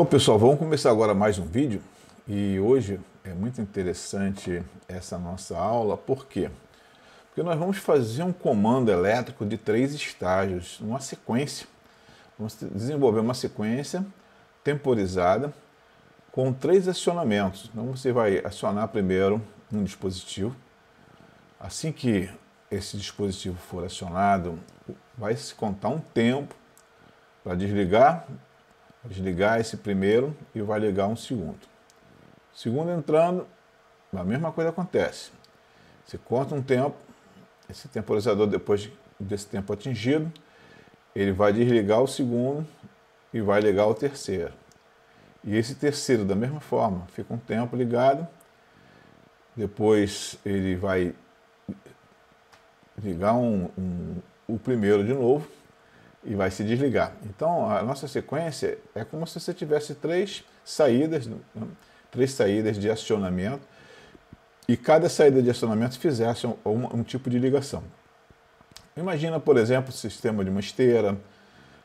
Então, pessoal, vamos começar agora mais um vídeo. E hoje é muito interessante essa nossa aula, por quê? Porque nós vamos fazer um comando elétrico de três estágios, uma sequência. Vamos desenvolver uma sequência temporizada com três acionamentos. Então, você vai acionar primeiro um dispositivo. Assim que esse dispositivo for acionado, vai se contar um tempo para desligar desligar esse primeiro e vai ligar um segundo. Segundo entrando, a mesma coisa acontece. Você conta um tempo, esse temporizador, depois desse tempo atingido, ele vai desligar o segundo e vai ligar o terceiro. E esse terceiro, da mesma forma, fica um tempo ligado, depois ele vai ligar um, um, o primeiro de novo e vai se desligar. Então a nossa sequência é como se você tivesse três saídas, três saídas de acionamento e cada saída de acionamento fizesse um, um, um tipo de ligação. Imagina, por exemplo, o sistema de uma esteira,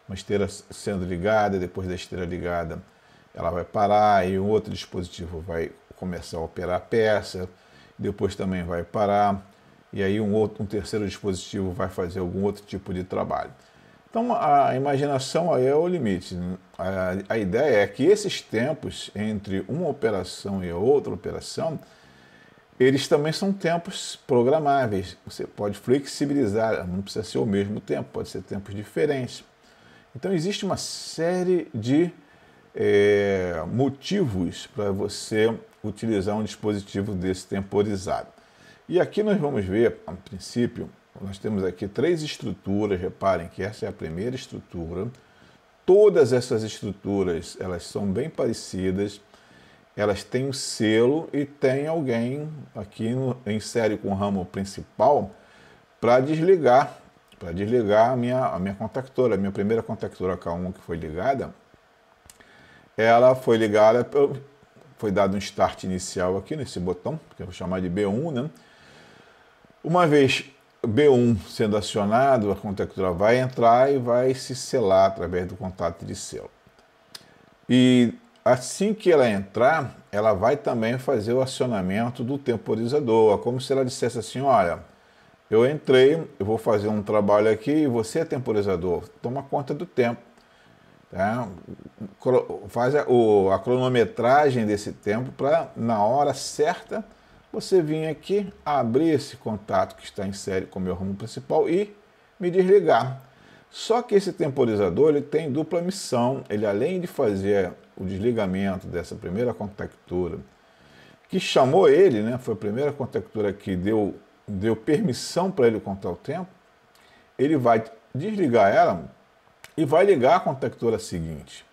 uma esteira sendo ligada, depois da esteira ligada, ela vai parar e um outro dispositivo vai começar a operar a peça, depois também vai parar e aí um outro, um terceiro dispositivo vai fazer algum outro tipo de trabalho. Então a imaginação é o limite. Né? A, a ideia é que esses tempos entre uma operação e outra operação, eles também são tempos programáveis. Você pode flexibilizar, não precisa ser o mesmo tempo, pode ser tempos diferentes. Então existe uma série de é, motivos para você utilizar um dispositivo desse temporizado. E aqui nós vamos ver, a princípio, nós temos aqui três estruturas, reparem que essa é a primeira estrutura. Todas essas estruturas, elas são bem parecidas, elas têm um selo e tem alguém aqui no, em série com o ramo principal para desligar, para desligar a minha, a minha contactora, a minha primeira contactora K1 é que foi ligada, ela foi ligada, foi dado um start inicial aqui nesse botão, que eu vou chamar de B1, né? Uma vez B1 sendo acionado, a conta ela vai entrar e vai se selar através do contato de selo. E assim que ela entrar, ela vai também fazer o acionamento do temporizador, é como se ela dissesse assim, olha, eu entrei, eu vou fazer um trabalho aqui e você é temporizador, toma conta do tempo. Tá? Faz a, a cronometragem desse tempo para, na hora certa, você vinha aqui, abrir esse contato que está em série com o meu rumo principal e me desligar. Só que esse temporizador ele tem dupla missão. Ele além de fazer o desligamento dessa primeira contactura, que chamou ele, né, foi a primeira contactura que deu, deu permissão para ele contar o tempo, ele vai desligar ela e vai ligar a contactura seguinte.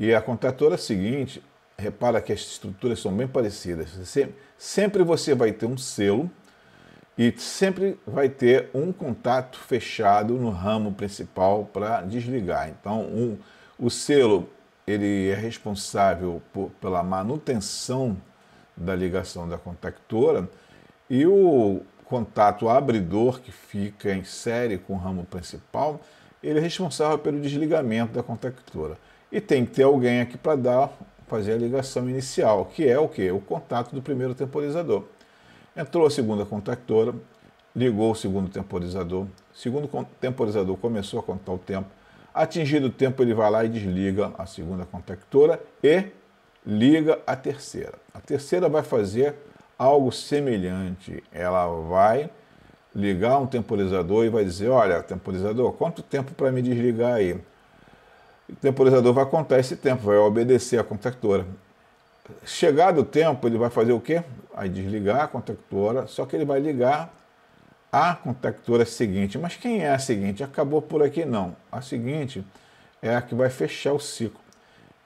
E a contactura seguinte repara que as estruturas são bem parecidas. Sempre você vai ter um selo e sempre vai ter um contato fechado no ramo principal para desligar. Então, um, o selo ele é responsável por, pela manutenção da ligação da contactora e o contato abridor que fica em série com o ramo principal, ele é responsável pelo desligamento da contactora. E tem que ter alguém aqui para dar fazer a ligação inicial, que é o que? O contato do primeiro temporizador. Entrou a segunda contactora, ligou o segundo temporizador, o segundo temporizador começou a contar o tempo, atingido o tempo ele vai lá e desliga a segunda contactora e liga a terceira. A terceira vai fazer algo semelhante, ela vai ligar um temporizador e vai dizer, olha, temporizador, quanto tempo para me desligar aí? o temporizador vai contar esse tempo, vai obedecer à contactora. Chegado o tempo, ele vai fazer o quê? Vai desligar a contactora, só que ele vai ligar a contactora seguinte. Mas quem é a seguinte? Acabou por aqui? Não. A seguinte é a que vai fechar o ciclo.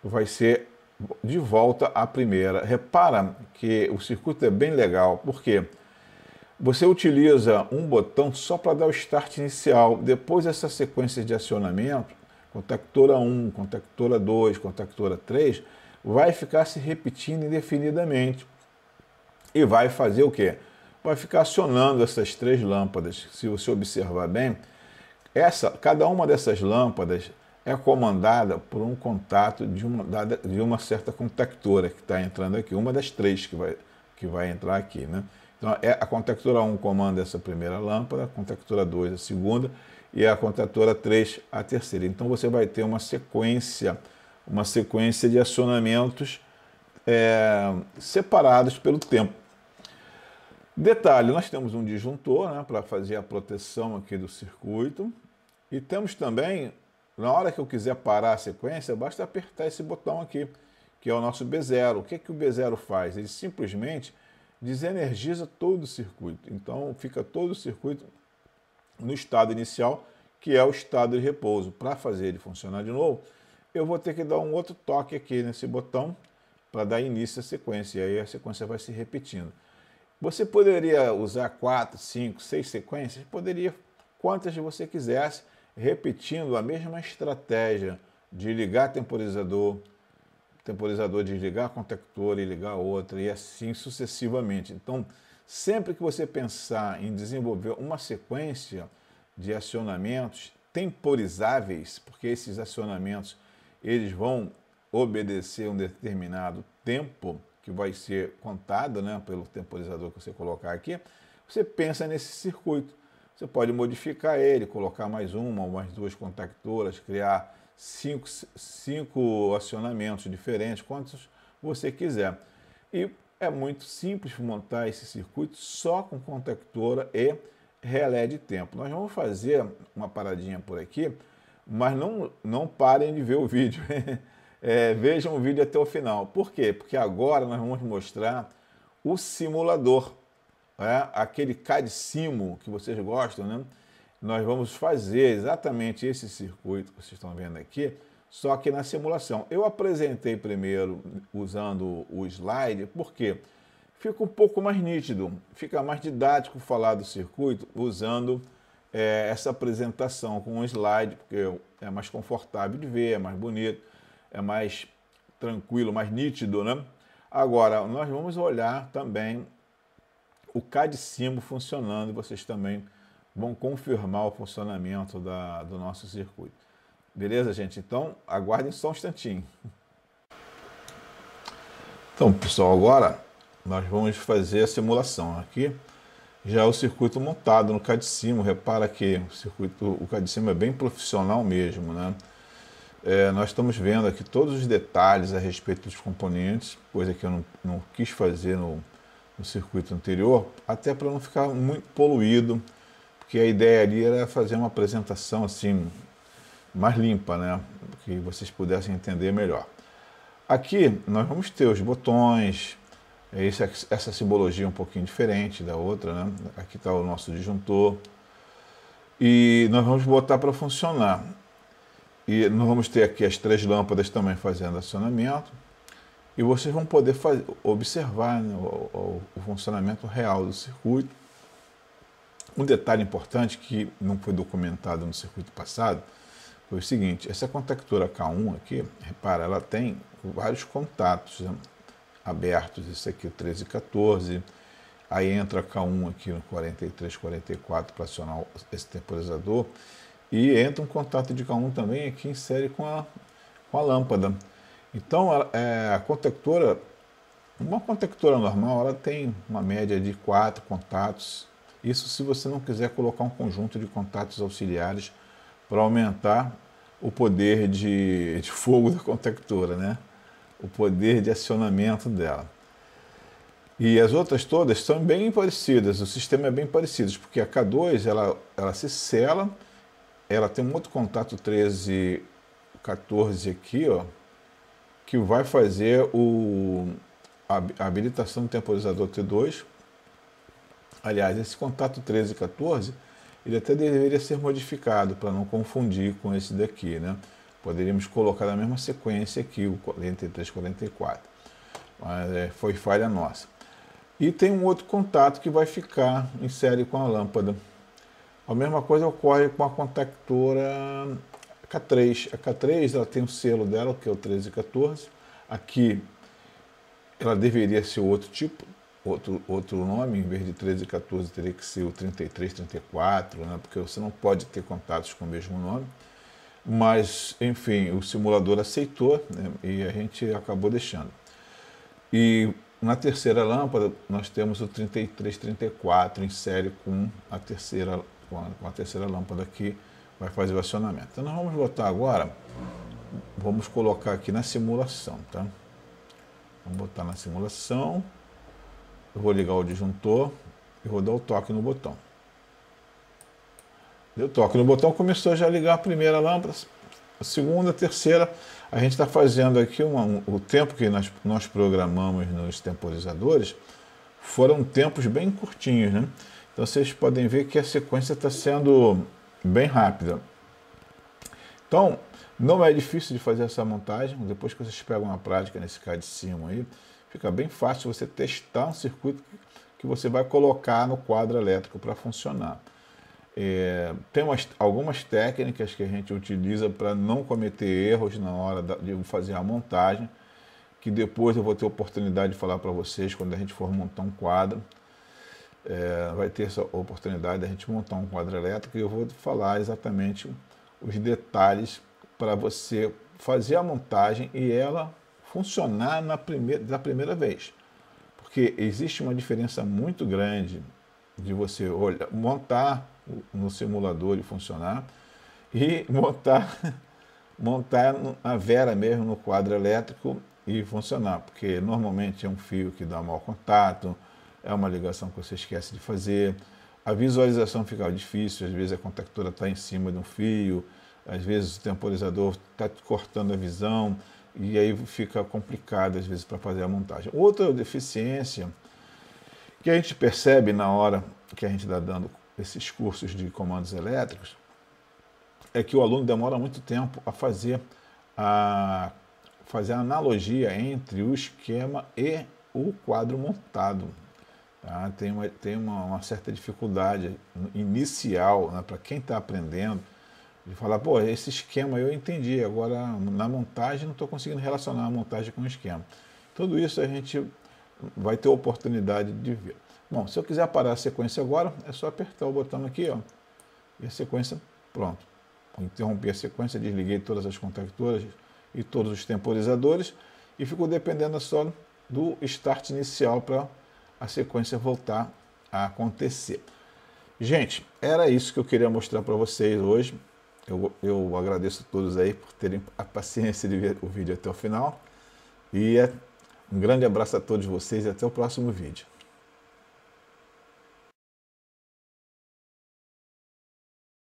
Vai ser de volta à primeira. Repara que o circuito é bem legal, porque você utiliza um botão só para dar o start inicial. Depois essa sequência de acionamento, contactora 1, contactora 2, contactora 3, vai ficar se repetindo indefinidamente. E vai fazer o quê? Vai ficar acionando essas três lâmpadas. Se você observar bem, essa, cada uma dessas lâmpadas é comandada por um contato de uma, de uma certa contactora que está entrando aqui, uma das três que vai, que vai entrar aqui. Né? Então, é, a contactora 1 comanda essa primeira lâmpada, a contactora 2 a segunda e a contratora 3 a terceira. Então você vai ter uma sequência, uma sequência de acionamentos é, separados pelo tempo. Detalhe, nós temos um disjuntor né, para fazer a proteção aqui do circuito e temos também, na hora que eu quiser parar a sequência, basta apertar esse botão aqui, que é o nosso B0. O que, é que o B0 faz? Ele simplesmente desenergiza todo o circuito, então fica todo o circuito no estado inicial, que é o estado de repouso. Para fazer ele funcionar de novo, eu vou ter que dar um outro toque aqui nesse botão para dar início à sequência, e aí a sequência vai se repetindo. Você poderia usar 4, 5, 6 sequências? Poderia, quantas você quisesse, repetindo a mesma estratégia de ligar temporizador, temporizador, desligar contactor e ligar outra, e assim sucessivamente. Então, Sempre que você pensar em desenvolver uma sequência de acionamentos temporizáveis, porque esses acionamentos eles vão obedecer um determinado tempo que vai ser contado, né, pelo temporizador que você colocar aqui, você pensa nesse circuito. Você pode modificar ele, colocar mais uma ou mais duas contactoras, criar cinco, cinco acionamentos diferentes, quantos você quiser. E é muito simples montar esse circuito só com contactora e relé de tempo. Nós vamos fazer uma paradinha por aqui, mas não, não parem de ver o vídeo. é, vejam o vídeo até o final. Por quê? Porque agora nós vamos mostrar o simulador, é? aquele CAD Simo que vocês gostam, né? Nós vamos fazer exatamente esse circuito que vocês estão vendo aqui, só que na simulação. Eu apresentei primeiro usando o slide, porque fica um pouco mais nítido, fica mais didático falar do circuito usando é, essa apresentação com o um slide, porque é mais confortável de ver, é mais bonito, é mais tranquilo, mais nítido, né? Agora, nós vamos olhar também o CAD Simo funcionando, vocês também vão confirmar o funcionamento da, do nosso circuito. Beleza, gente? Então, aguardem só um instantinho. Então, pessoal, agora nós vamos fazer a simulação aqui. Já o circuito montado no CADCIMO, repara que o circuito, o CADCIMO é bem profissional mesmo, né? É, nós estamos vendo aqui todos os detalhes a respeito dos componentes, coisa que eu não, não quis fazer no, no circuito anterior, até para não ficar muito poluído, porque a ideia ali era fazer uma apresentação assim mais limpa, né? Que vocês pudessem entender melhor. Aqui nós vamos ter os botões, é esse, essa simbologia um pouquinho diferente da outra, né? Aqui está o nosso disjuntor. E nós vamos botar para funcionar. E nós vamos ter aqui as três lâmpadas também fazendo acionamento. E vocês vão poder fazer, observar né, o, o funcionamento real do circuito. Um detalhe importante que não foi documentado no circuito passado foi o seguinte, essa contactura K1 aqui, repara, ela tem vários contatos né? abertos, esse aqui o e 14, aí entra K1 aqui no 44 para acionar esse temporizador, e entra um contato de K1 também aqui em série com a, com a lâmpada. Então é, a contactora, uma contactora normal, ela tem uma média de quatro contatos, isso se você não quiser colocar um conjunto de contatos auxiliares para aumentar o poder de, de fogo da contactura, né? o poder de acionamento dela. E as outras todas são bem parecidas, o sistema é bem parecido, porque a K2 ela, ela se sela, ela tem um outro contato 13, 14 aqui, ó, que vai fazer o, a, habilitação do temporizador T2. Aliás, esse contato 13 e 14 ele até deveria ser modificado para não confundir com esse daqui, né? Poderíamos colocar na mesma sequência aqui, o 43, 44. Mas é, foi falha nossa. E tem um outro contato que vai ficar em série com a lâmpada. A mesma coisa ocorre com a contactora K3. A K3 ela tem o um selo dela, que é o 1314. Aqui ela deveria ser outro tipo, Outro, outro nome, em vez de 13 e 14, teria que ser o 33, 34, né? porque você não pode ter contatos com o mesmo nome. Mas, enfim, o simulador aceitou né? e a gente acabou deixando. E na terceira lâmpada, nós temos o 33, 34 em série com a terceira, com a, com a terceira lâmpada que vai fazer o acionamento. Então, nós vamos botar agora, vamos colocar aqui na simulação, tá? Vamos botar na simulação. Eu vou ligar o disjuntor e vou dar o toque no botão. Deu toque no botão, começou já a ligar a primeira lâmpada, a segunda, a terceira. A gente está fazendo aqui uma, um, o tempo que nós, nós programamos nos temporizadores foram tempos bem curtinhos, né? Então vocês podem ver que a sequência está sendo bem rápida. Então, não é difícil de fazer essa montagem, depois que vocês pegam a prática nesse CAD cima aí, fica bem fácil você testar um circuito que você vai colocar no quadro elétrico para funcionar. É, tem umas, algumas técnicas que a gente utiliza para não cometer erros na hora da, de fazer a montagem, que depois eu vou ter oportunidade de falar para vocês quando a gente for montar um quadro. É, vai ter essa oportunidade de a gente montar um quadro elétrico e eu vou falar exatamente os detalhes para você fazer a montagem e ela funcionar na primeira, da primeira vez. Porque existe uma diferença muito grande de você olha, montar no simulador e funcionar e montar, montar a Vera mesmo no quadro elétrico e funcionar. Porque normalmente é um fio que dá mau contato, é uma ligação que você esquece de fazer. A visualização fica difícil, às vezes a contactora está em cima de um fio, às vezes o temporizador está cortando a visão e aí fica complicado às vezes para fazer a montagem. Outra deficiência que a gente percebe na hora que a gente está dando esses cursos de comandos elétricos é que o aluno demora muito tempo a fazer a fazer a analogia entre o esquema e o quadro montado. Tá? Tem, uma, tem uma, uma certa dificuldade inicial né, para quem está aprendendo de falar, pô, esse esquema eu entendi, agora na montagem não estou conseguindo relacionar a montagem com o esquema. Tudo isso a gente vai ter oportunidade de ver. Bom, se eu quiser parar a sequência agora, é só apertar o botão aqui, ó, e a sequência, pronto. Interrompi a sequência, desliguei todas as contactoras e todos os temporizadores e ficou dependendo só do start inicial para a sequência voltar a acontecer. Gente, era isso que eu queria mostrar para vocês hoje. Eu, eu agradeço a todos aí por terem a paciência de ver o vídeo até o final. E é um grande abraço a todos vocês e até o próximo vídeo.